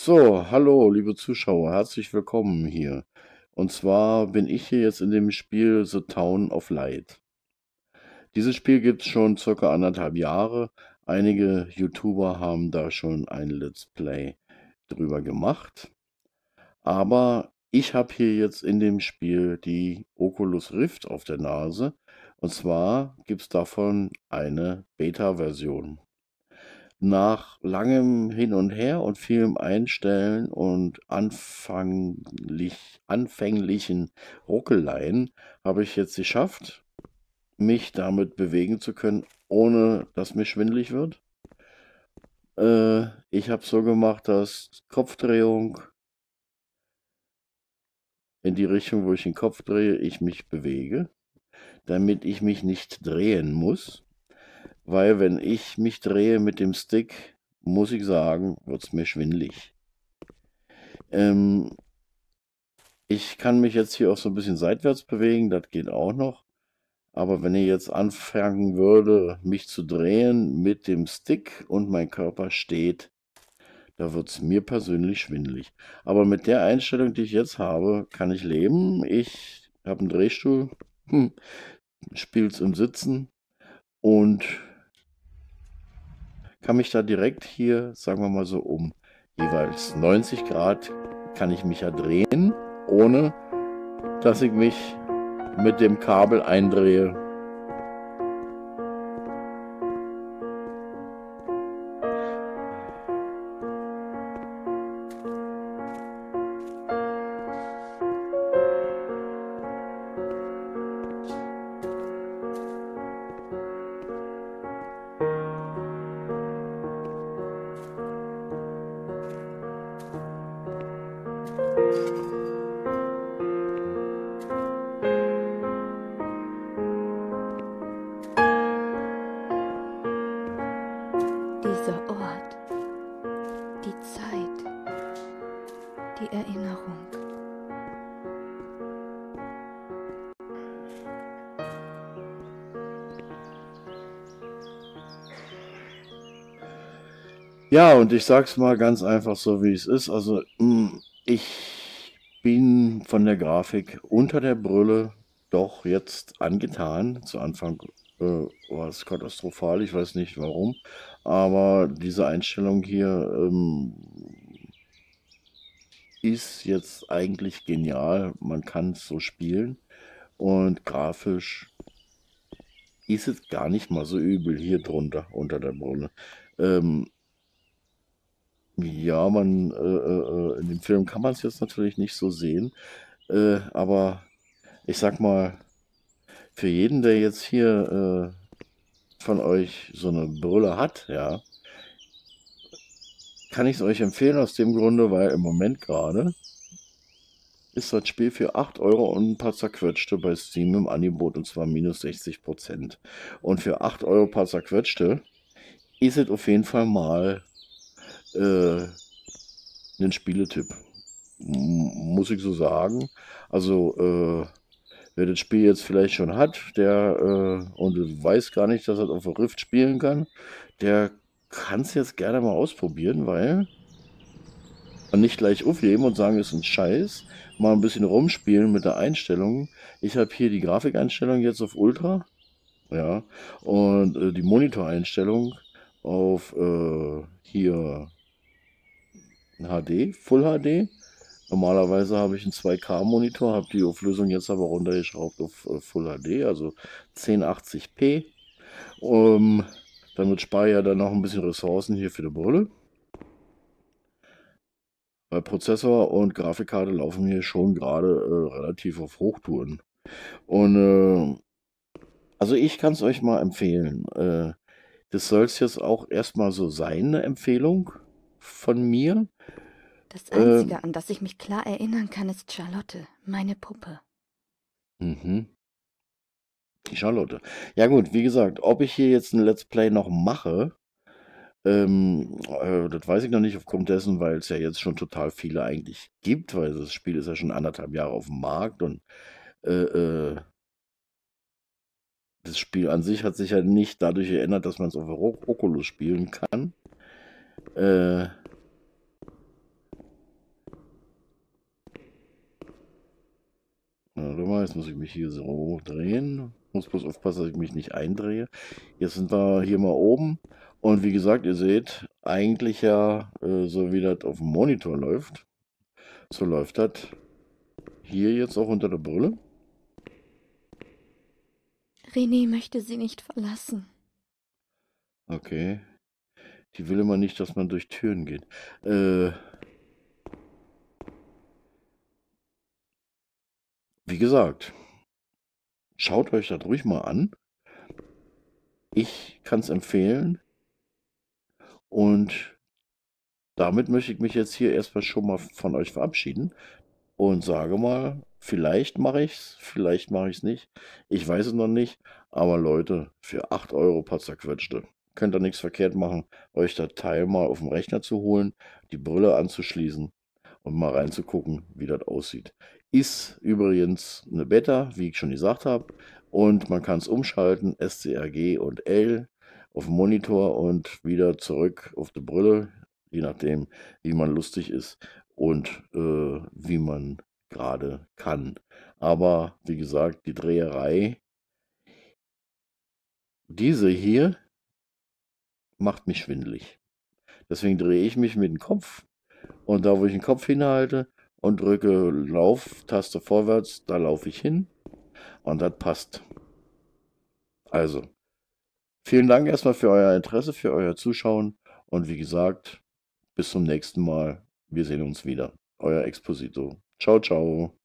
So, hallo, liebe Zuschauer, herzlich willkommen hier. Und zwar bin ich hier jetzt in dem Spiel The Town of Light. Dieses Spiel gibt es schon circa anderthalb Jahre. Einige YouTuber haben da schon ein Let's Play drüber gemacht. Aber ich habe hier jetzt in dem Spiel die Oculus Rift auf der Nase. Und zwar gibt es davon eine Beta-Version nach langem Hin und Her und vielem Einstellen und anfänglich, anfänglichen Ruckeleien habe ich jetzt geschafft, mich damit bewegen zu können, ohne dass mir schwindlig wird. Äh, ich habe so gemacht, dass Kopfdrehung in die Richtung, wo ich den Kopf drehe, ich mich bewege, damit ich mich nicht drehen muss weil wenn ich mich drehe mit dem Stick, muss ich sagen, wird es mir schwindlig. Ähm, ich kann mich jetzt hier auch so ein bisschen seitwärts bewegen, das geht auch noch. Aber wenn ich jetzt anfangen würde, mich zu drehen mit dem Stick und mein Körper steht, da wird es mir persönlich schwindlig. Aber mit der Einstellung, die ich jetzt habe, kann ich leben. Ich habe einen Drehstuhl, hm, spiele es im Sitzen und kann mich da direkt hier, sagen wir mal so, um jeweils 90 Grad kann ich mich ja drehen, ohne dass ich mich mit dem Kabel eindrehe. Ja, und ich sag's mal ganz einfach so, wie es ist. Also, mm, ich bin von der Grafik unter der Brille doch jetzt angetan. Zu Anfang äh, war es katastrophal, ich weiß nicht warum. Aber diese Einstellung hier ähm, ist jetzt eigentlich genial. Man kann es so spielen. Und grafisch ist es gar nicht mal so übel hier drunter, unter der Brille. Ähm, ja, man, äh, äh, äh, in dem Film kann man es jetzt natürlich nicht so sehen, äh, aber ich sag mal, für jeden, der jetzt hier äh, von euch so eine Brille hat, ja, kann ich es euch empfehlen aus dem Grunde, weil im Moment gerade ist das Spiel für 8 Euro und ein paar zerquetschte bei Steam im Angebot und zwar minus 60 Prozent. Und für 8 Euro ein paar zerquetschte ist es auf jeden Fall mal äh, einen Spieletipp. Muss ich so sagen. Also, äh, wer das Spiel jetzt vielleicht schon hat, der äh, und weiß gar nicht, dass er auf der Rift spielen kann, der kann es jetzt gerne mal ausprobieren, weil man nicht gleich aufheben und sagen, ist ein Scheiß. Mal ein bisschen rumspielen mit der Einstellung. Ich habe hier die Grafikeinstellung jetzt auf Ultra. Ja. Und äh, die Monitoreinstellung auf äh, hier HD, Full HD. Normalerweise habe ich einen 2K-Monitor, habe die Auflösung jetzt aber runtergeschraubt auf äh, Full HD, also 1080p. Ähm, damit spare ich ja dann noch ein bisschen Ressourcen hier für die Brille. Bei Prozessor und Grafikkarte laufen hier schon gerade äh, relativ auf Hochtouren. Und äh, also ich kann es euch mal empfehlen. Äh, das soll es jetzt auch erstmal so sein, eine Empfehlung von mir. Das ähm. Einzige, ähm, an das ich mich klar erinnern kann, ist Charlotte, meine Puppe. Mhm. Charlotte. Ja gut, wie gesagt, ob ich hier jetzt ein Let's Play noch mache, ähm, äh, das weiß ich noch nicht aufgrund dessen, weil es ja jetzt schon total viele eigentlich gibt, weil das Spiel ist ja schon anderthalb Jahre auf dem Markt und äh, äh, das Spiel an sich hat sich ja nicht dadurch geändert, dass man es auf Oculus spielen kann. Äh, Warte mal, jetzt muss ich mich hier so drehen. Muss bloß aufpassen, dass ich mich nicht eindrehe. Jetzt sind wir hier mal oben. Und wie gesagt, ihr seht, eigentlich ja, äh, so wie das auf dem Monitor läuft, so läuft das hier jetzt auch unter der Brille. René möchte sie nicht verlassen. Okay. Die will immer nicht, dass man durch Türen geht. Äh, wie gesagt, schaut euch das ruhig mal an. Ich kann es empfehlen. Und damit möchte ich mich jetzt hier erstmal schon mal von euch verabschieden und sage mal, vielleicht mache ich es, vielleicht mache ich es nicht. Ich weiß es noch nicht, aber Leute, für 8 Euro paar zerquetschte könnt ihr nichts verkehrt machen, euch das Teil mal auf dem Rechner zu holen, die Brille anzuschließen und mal reinzugucken, wie das aussieht. Ist übrigens eine Beta, wie ich schon gesagt habe. Und man kann es umschalten, SCRG und L auf dem Monitor und wieder zurück auf die Brille, je nachdem, wie man lustig ist und äh, wie man gerade kann. Aber wie gesagt, die Dreherei, diese hier, macht mich schwindelig. Deswegen drehe ich mich mit dem Kopf und da, wo ich den Kopf hinhalte, und drücke Lauf-Taste vorwärts, da laufe ich hin und das passt. Also, vielen Dank erstmal für euer Interesse, für euer Zuschauen und wie gesagt, bis zum nächsten Mal. Wir sehen uns wieder. Euer Exposito. Ciao, ciao.